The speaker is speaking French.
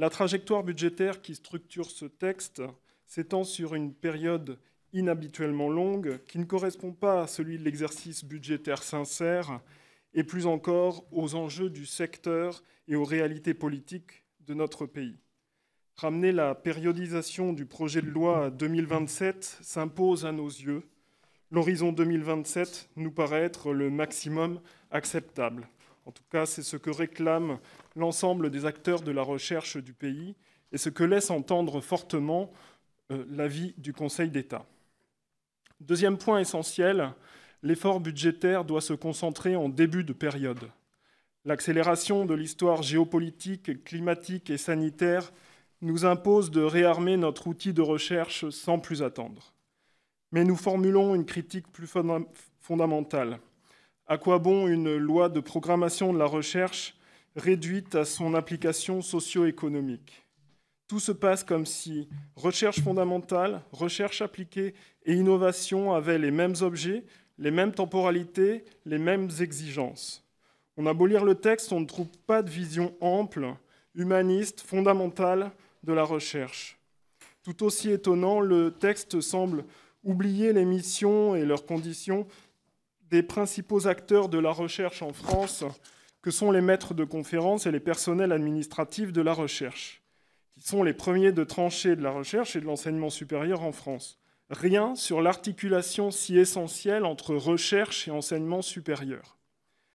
La trajectoire budgétaire qui structure ce texte s'étend sur une période inhabituellement longue qui ne correspond pas à celui de l'exercice budgétaire sincère et plus encore aux enjeux du secteur et aux réalités politiques de notre pays. Ramener la périodisation du projet de loi à 2027 s'impose à nos yeux. L'horizon 2027 nous paraît être le maximum acceptable. En tout cas, c'est ce que réclame l'ensemble des acteurs de la recherche du pays et ce que laisse entendre fortement euh, l'avis du Conseil d'État. Deuxième point essentiel, l'effort budgétaire doit se concentrer en début de période. L'accélération de l'histoire géopolitique, climatique et sanitaire nous impose de réarmer notre outil de recherche sans plus attendre. Mais nous formulons une critique plus fondamentale. À quoi bon une loi de programmation de la recherche réduite à son application socio-économique Tout se passe comme si recherche fondamentale, recherche appliquée et innovation avaient les mêmes objets, les mêmes temporalités, les mêmes exigences. On abolir le texte, on ne trouve pas de vision ample, humaniste, fondamentale de la recherche. Tout aussi étonnant, le texte semble oublier les missions et leurs conditions des principaux acteurs de la recherche en France, que sont les maîtres de conférences et les personnels administratifs de la recherche, qui sont les premiers de trancher de la recherche et de l'enseignement supérieur en France. Rien sur l'articulation si essentielle entre recherche et enseignement supérieur.